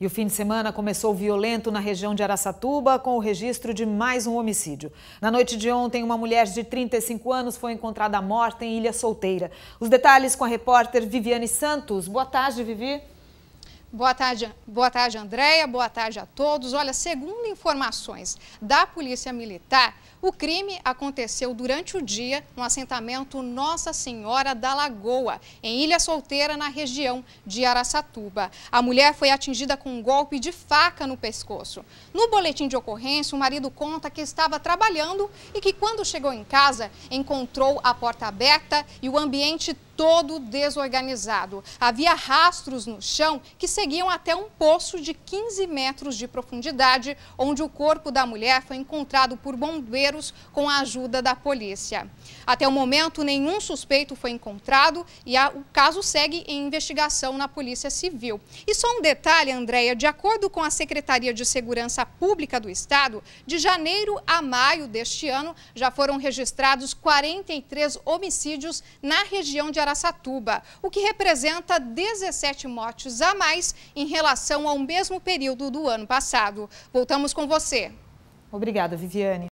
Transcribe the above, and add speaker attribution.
Speaker 1: E o fim de semana começou violento na região de Araçatuba, com o registro de mais um homicídio. Na noite de ontem, uma mulher de 35 anos foi encontrada morta em Ilha Solteira.
Speaker 2: Os detalhes com a repórter Viviane Santos. Boa tarde, Vivi. Boa tarde, boa tarde, Andréia. Boa tarde a todos. Olha, segundo informações da Polícia Militar, o crime aconteceu durante o dia no assentamento Nossa Senhora da Lagoa, em Ilha Solteira, na região de Araçatuba. A mulher foi atingida com um golpe de faca no pescoço. No boletim de ocorrência, o marido conta que estava trabalhando e que quando chegou em casa, encontrou a porta aberta e o ambiente todo desorganizado. Havia rastros no chão que seguiam até um poço de 15 metros de profundidade, onde o corpo da mulher foi encontrado por bombeiros com a ajuda da polícia. Até o momento, nenhum suspeito foi encontrado e a, o caso segue em investigação na Polícia Civil. E só um detalhe, Andréia, de acordo com a Secretaria de Segurança Pública do Estado, de janeiro a maio deste ano já foram registrados 43 homicídios na região de Aracaju Araçatuba, o que representa 17 mortes a mais em relação ao mesmo período do ano passado. Voltamos com você.
Speaker 1: Obrigada, Viviane.